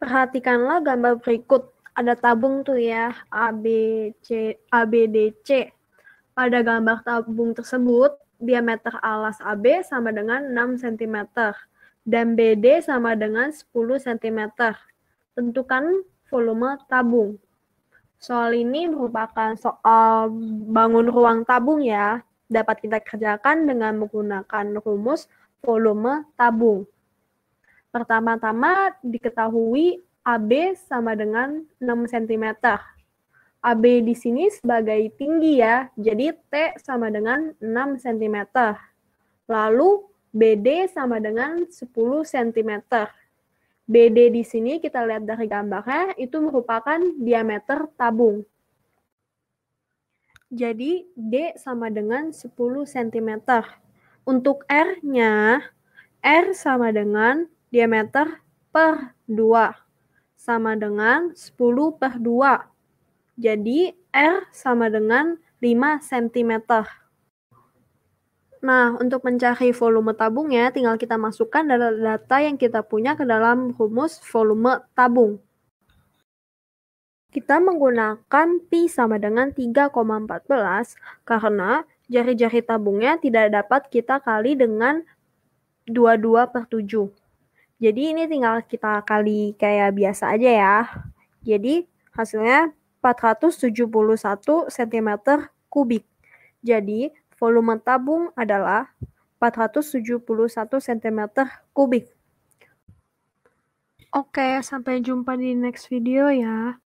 Perhatikanlah gambar berikut. Ada tabung tuh ya, A, B, C, A, B, D, C. Pada gambar tabung tersebut, diameter alas AB sama dengan 6 cm dan BD sama dengan 10 cm. Tentukan volume tabung. Soal ini merupakan soal bangun ruang tabung ya. Dapat kita kerjakan dengan menggunakan rumus volume tabung. Pertama-tama diketahui AB sama dengan 6 cm. AB di sini sebagai tinggi ya, jadi T sama dengan 6 cm. Lalu BD sama dengan 10 cm. BD di sini kita lihat dari gambarnya itu merupakan diameter tabung. Jadi D sama dengan 10 cm. Untuk R-nya, R sama dengan diameter per 2 sama dengan 10 per 2. Jadi R sama dengan 5 cm. Nah, untuk mencari volume tabungnya, tinggal kita masukkan data yang kita punya ke dalam rumus volume tabung. Kita menggunakan Pi sama dengan 3,14 karena jari-jari tabungnya tidak dapat kita kali dengan 22 per 7. Jadi ini tinggal kita kali kayak biasa aja ya. Jadi hasilnya 471 cm kubik. Jadi volume tabung adalah 471 cm kubik. Oke, sampai jumpa di next video ya.